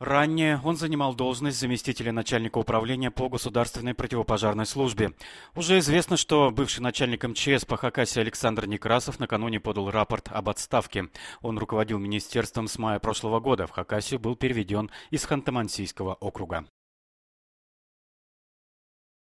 Ранее он занимал должность заместителя начальника управления по государственной противопожарной службе. Уже известно, что бывший начальник МЧС по Хакасии Александр Некрасов накануне подал рапорт об отставке. Он руководил министерством с мая прошлого года. В Хакасию был переведен из Ханты-Мансийского округа.